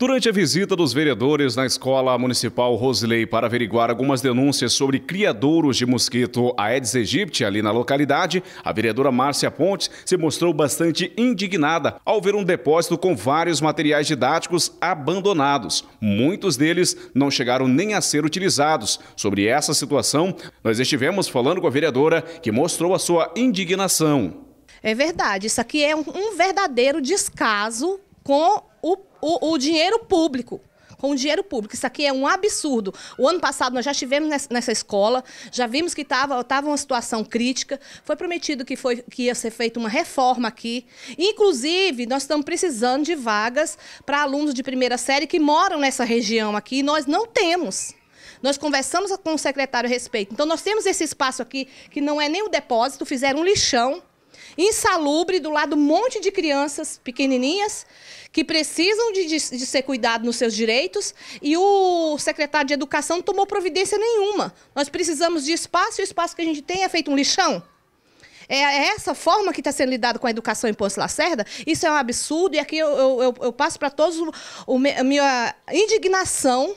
Durante a visita dos vereadores na Escola Municipal Rosley para averiguar algumas denúncias sobre criadouros de mosquito Aedes aegypti ali na localidade, a vereadora Márcia Pontes se mostrou bastante indignada ao ver um depósito com vários materiais didáticos abandonados. Muitos deles não chegaram nem a ser utilizados. Sobre essa situação, nós estivemos falando com a vereadora que mostrou a sua indignação. É verdade, isso aqui é um verdadeiro descaso com o o, o dinheiro público com o dinheiro público. Isso aqui é um absurdo. O ano passado nós já estivemos nessa, escola, já vimos que estava tava uma situação crítica. Foi prometido que, foi, que ia ser feita uma reforma aqui. Inclusive, nós estamos precisando de vagas para alunos de primeira série que moram nessa região aqui e nós não temos. Nós conversamos com o secretário a respeito. Então, nós temos esse espaço aqui que não é nem o depósito, fizeram um lixão insalubre, do lado um monte de crianças pequenininhas que precisam de, de, de, ser cuidado nos seus direitos e o secretário de Educação não tomou providência nenhuma. Nós precisamos de espaço e o espaço que a gente tem é feito um lixão. É, é essa forma que está sendo lidado com a educação em Poço Lacerda? Isso é um absurdo e aqui eu, eu, eu passo para todos o, o, a minha indignação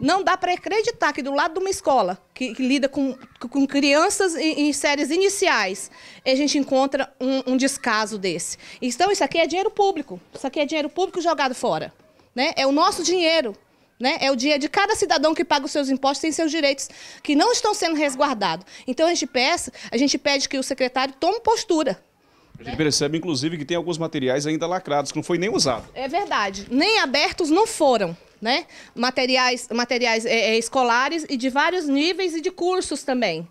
não dá para acreditar que do lado de uma escola que, que lida com, com crianças em, em, séries iniciais, a gente encontra um, um descaso desse. Então, isso aqui é dinheiro público. Isso aqui é dinheiro público jogado fora. Né? É o nosso dinheiro. Né? É o dia de cada cidadão que paga os seus impostos tem seus direitos que não estão sendo resguardados. Então a gente peça, a gente pede que o secretário tome postura. A gente percebe, inclusive, que tem alguns materiais ainda lacrados, que não foi nem usado. É verdade. Nem abertos não foram né? Materiais, materiais é, é, escolares e de vários níveis e de cursos também.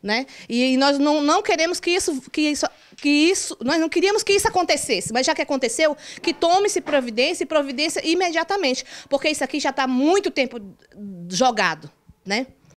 Né? E, e nós não, não queremos que isso, que isso que isso, nós não queríamos que isso acontecesse, mas já que aconteceu, que tome-se providência e providência imediatamente, porque isso aqui já está muito tempo jogado, né?